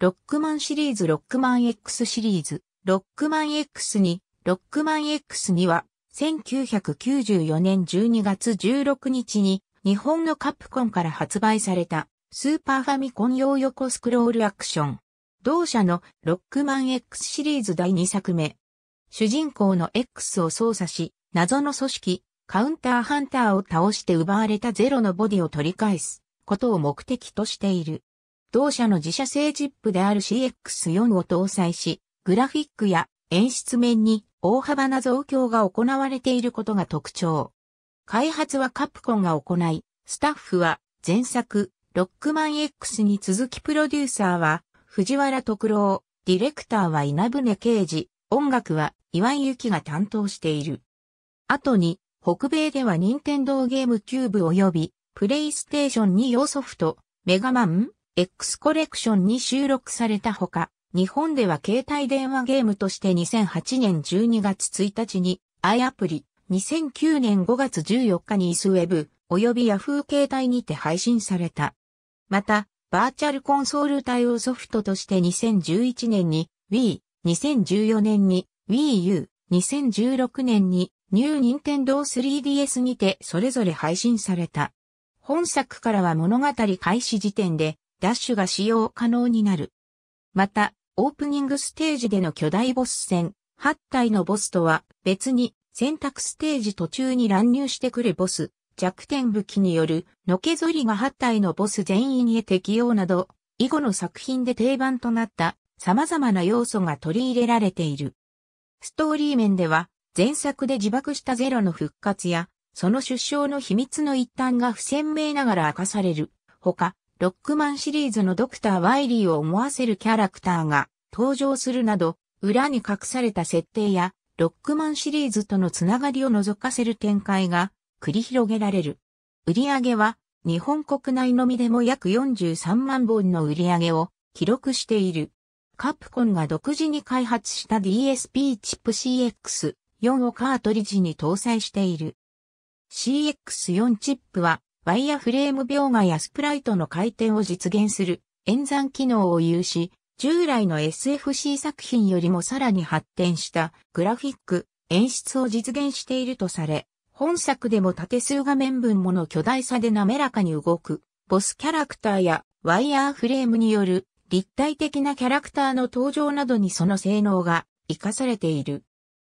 ロックマンシリーズロックマン X シリーズ、ロックマン X に、ロックマン X には、1994年12月16日に、日本のカプコンから発売された、スーパーファミコン用横スクロールアクション。同社のロックマン X シリーズ第2作目。主人公の X を操作し、謎の組織、カウンターハンターを倒して奪われたゼロのボディを取り返すことを目的としている。同社の自社製チップである CX4 を搭載し、グラフィックや演出面に大幅な増強が行われていることが特徴。開発はカプコンが行い、スタッフは前作、ロックマン X に続きプロデューサーは藤原徳郎、ディレクターは稲船刑事、音楽は岩井幸が担当している。後に、北米では任天堂ゲームキューブ及び、プレイステーション2用ソフト、メガマン X コレクションに収録されたほか、日本では携帯電話ゲームとして2008年12月1日に i アプリ、2009年5月14日にイスウェブ、及び Yahoo 携帯にて配信された。また、バーチャルコンソール対応ソフトとして2011年に Wii、2014年に Wii U、2016年に New Nintendo 3DS にてそれぞれ配信された。本作からは物語開始時点でダッシュが使用可能になる。また、オープニングステージでの巨大ボス戦、8体のボスとは別に選択ステージ途中に乱入してくるボス、弱点武器によるのけぞりが8体のボス全員へ適用など、以後の作品で定番となった様々な要素が取り入れられている。ストーリー面では、前作で自爆したゼロの復活や、その出生の秘密の一端が不鮮明ながら明かされる。他、ロックマンシリーズのドクター・ワイリーを思わせるキャラクターが登場するなど、裏に隠された設定や、ロックマンシリーズとのつながりを覗かせる展開が繰り広げられる。売上は日本国内のみでも約43万本の売り上げを記録している。カプコンが独自に開発した DSP チップ CX4 をカートリッジに搭載している。CX4 チップはワイヤフレーム描画やスプライトの回転を実現する演算機能を有し、従来の SFC 作品よりもさらに発展したグラフィック、演出を実現しているとされ、本作でも縦数画面分もの巨大さで滑らかに動く、ボスキャラクターやワイヤーフレームによる立体的なキャラクターの登場などにその性能が活かされている。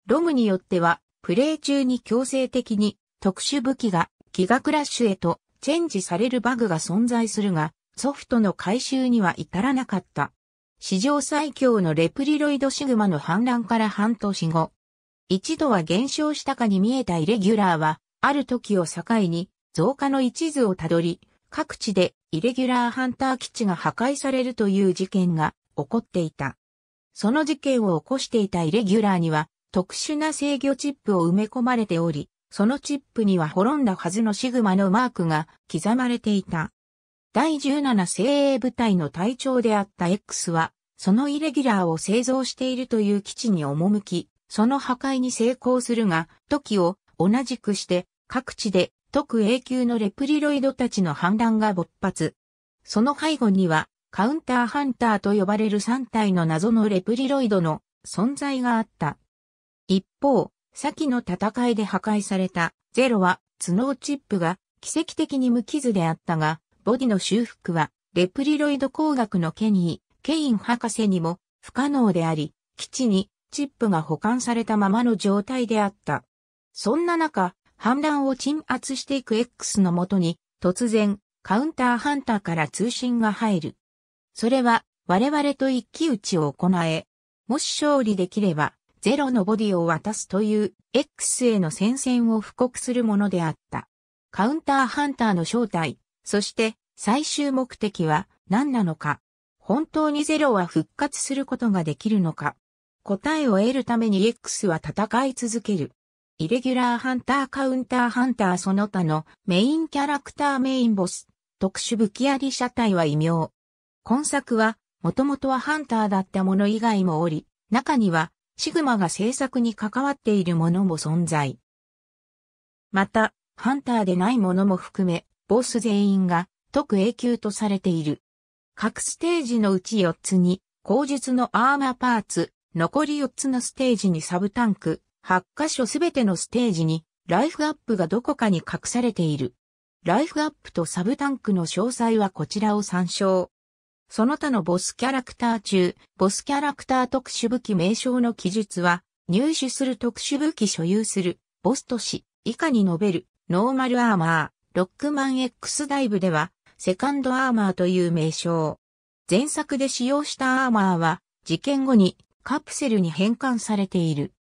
ロムによっては、プレイ中に強制的に特殊武器がギガクラッシュへとチェンジされるバグが存在するが、ソフトの回収には至らなかった。史上最強のレプリロイドシグマの反乱から半年後、一度は減少したかに見えたイレギュラーは、ある時を境に増加の一途をたどり、各地でイレギュラーハンター基地が破壊されるという事件が起こっていた。その事件を起こしていたイレギュラーには特殊な制御チップを埋め込まれており、そのチップには滅んだはずのシグマのマークが刻まれていた。第17精鋭部隊の隊長であった X は、そのイレギュラーを製造しているという基地に赴き、その破壊に成功するが、時を同じくして各地で特 A 級のレプリロイドたちの反乱が勃発。その背後には、カウンターハンターと呼ばれる3体の謎のレプリロイドの存在があった。一方、先の戦いで破壊されたゼロは頭脳チップが奇跡的に無傷であったが、ボディの修復はレプリロイド工学のケニー、ケイン博士にも不可能であり、基地にチップが保管されたままの状態であった。そんな中、反乱を鎮圧していく X のもとに、突然、カウンターハンターから通信が入る。それは、我々と一騎打ちを行え、もし勝利できれば、ゼロのボディを渡すという X への戦線を布告するものであった。カウンターハンターの正体、そして最終目的は何なのか。本当にゼロは復活することができるのか。答えを得るために X は戦い続ける。イレギュラーハンターカウンターハンターその他のメインキャラクターメインボス、特殊武器あり車体は異名。今作は、もともとはハンターだったもの以外もおり、中にはシグマが制作に関わっているものも存在。また、ハンターでないものも含め、ボス全員が特永久とされている。各ステージのうち4つに、口述のアーマーパーツ、残り4つのステージにサブタンク、8箇所すべてのステージに、ライフアップがどこかに隠されている。ライフアップとサブタンクの詳細はこちらを参照。その他のボスキャラクター中、ボスキャラクター特殊武器名称の記述は、入手する特殊武器所有する、ボス都市、以下に述べる、ノーマルアーマー、ロックマン X ダイブでは、セカンドアーマーという名称。前作で使用したアーマーは、事件後にカプセルに変換されている。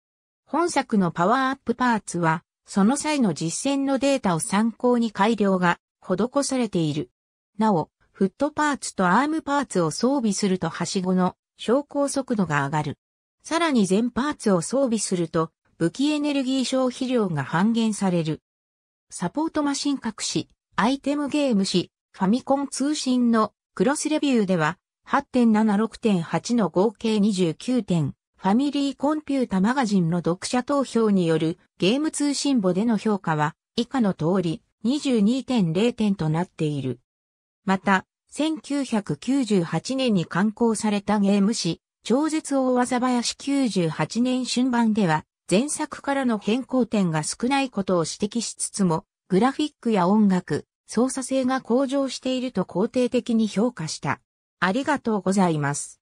本作のパワーアップパーツは、その際の実践のデータを参考に改良が施されている。なお、フットパーツとアームパーツを装備するとはしごの昇降速度が上がる。さらに全パーツを装備すると武器エネルギー消費量が半減される。サポートマシン隠し、アイテムゲーム誌、ファミコン通信のクロスレビューでは8.76.8の合計29点、ファミリーコンピュータマガジンの読者投票によるゲーム通信簿での評価は以下の通り22.0点となっている。また、1998年に刊行されたゲーム誌、超絶大技林98年春版では、前作からの変更点が少ないことを指摘しつつも、グラフィックや音楽、操作性が向上していると肯定的に評価した。ありがとうございます。